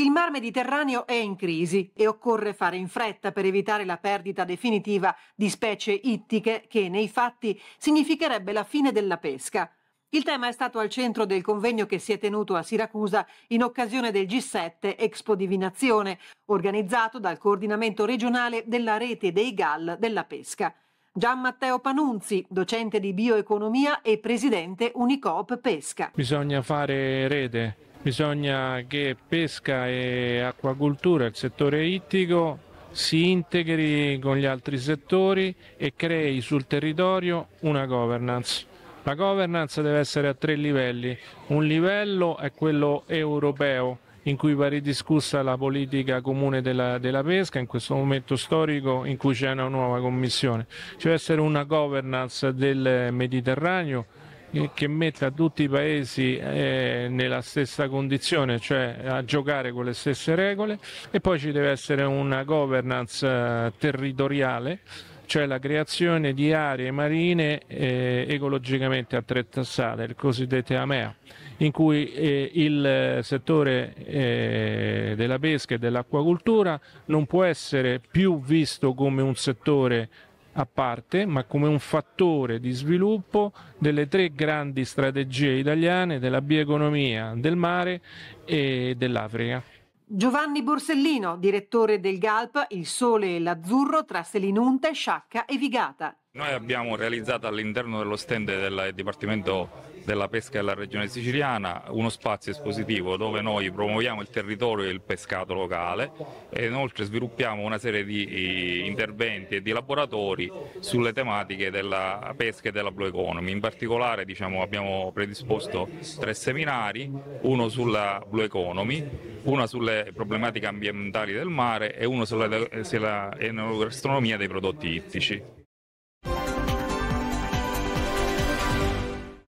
Il Mar Mediterraneo è in crisi e occorre fare in fretta per evitare la perdita definitiva di specie ittiche che nei fatti significherebbe la fine della pesca. Il tema è stato al centro del convegno che si è tenuto a Siracusa in occasione del G7 Expo Divinazione, organizzato dal coordinamento regionale della rete dei GAL della pesca. Gian Matteo Panunzi, docente di bioeconomia e presidente Unicoop Pesca. Bisogna fare rete, Bisogna che pesca e acquacultura, il settore ittico, si integri con gli altri settori e crei sul territorio una governance. La governance deve essere a tre livelli. Un livello è quello europeo, in cui va ridiscussa la politica comune della, della, pesca in questo momento storico in cui c'è una nuova commissione. Ci deve essere una governance del Mediterraneo che metta tutti i paesi eh, nella stessa condizione, cioè a giocare con le stesse regole e poi ci deve essere una governance eh, territoriale cioè la creazione di aree marine eh, ecologicamente attrezzate, il cosiddette AMEA, in cui eh, il settore eh, della pesca e dell'acquacultura non può essere più visto come un settore a parte, ma come un fattore di sviluppo delle tre grandi strategie italiane della bioeconomia, del mare e dell'Africa. Giovanni Borsellino, direttore del GALP Il Sole e l'Azzurro tra Selinunte, Sciacca e Vigata. Noi abbiamo realizzato all'interno dello stand del Dipartimento della Pesca della Regione Siciliana uno spazio espositivo dove noi promuoviamo il territorio e il pescato locale e inoltre sviluppiamo una serie di eh, interventi e di laboratori sulle tematiche della pesca e della blue economy. In particolare diciamo, abbiamo predisposto tre seminari, uno sulla blue economy, uno sulle problematiche ambientali del mare e uno sulla, enogastronomia dei prodotti ittici.